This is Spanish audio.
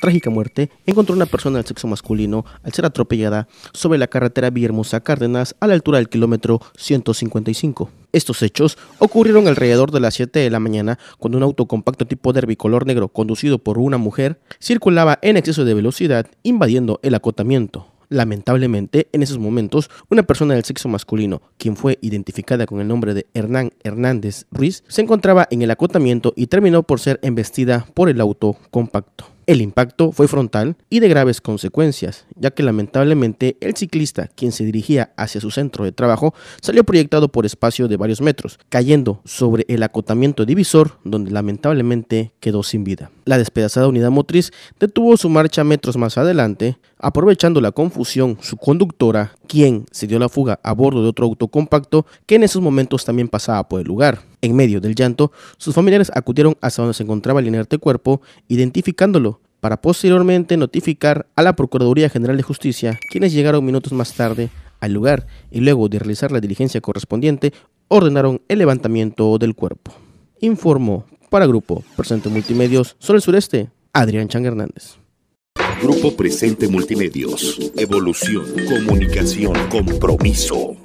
Trágica muerte encontró una persona del sexo masculino al ser atropellada sobre la carretera Villahermosa Cárdenas a la altura del kilómetro 155. Estos hechos ocurrieron alrededor de las 7 de la mañana cuando un auto compacto tipo derby color negro conducido por una mujer circulaba en exceso de velocidad invadiendo el acotamiento. Lamentablemente, en esos momentos, una persona del sexo masculino, quien fue identificada con el nombre de Hernán Hernández Ruiz, se encontraba en el acotamiento y terminó por ser embestida por el auto compacto. El impacto fue frontal y de graves consecuencias, ya que lamentablemente el ciclista, quien se dirigía hacia su centro de trabajo, salió proyectado por espacio de varios metros, cayendo sobre el acotamiento divisor donde lamentablemente quedó sin vida. La despedazada unidad motriz detuvo su marcha metros más adelante, aprovechando la confusión, su conductora, quien se dio la fuga a bordo de otro auto compacto que en esos momentos también pasaba por el lugar. En medio del llanto, sus familiares acudieron hasta donde se encontraba el inerte cuerpo, identificándolo para posteriormente notificar a la Procuraduría General de Justicia, quienes llegaron minutos más tarde al lugar y luego de realizar la diligencia correspondiente, ordenaron el levantamiento del cuerpo. Informó para Grupo Presente Multimedios sobre el sureste, Adrián Chang Hernández. Grupo Presente Multimedios. Evolución, comunicación, compromiso.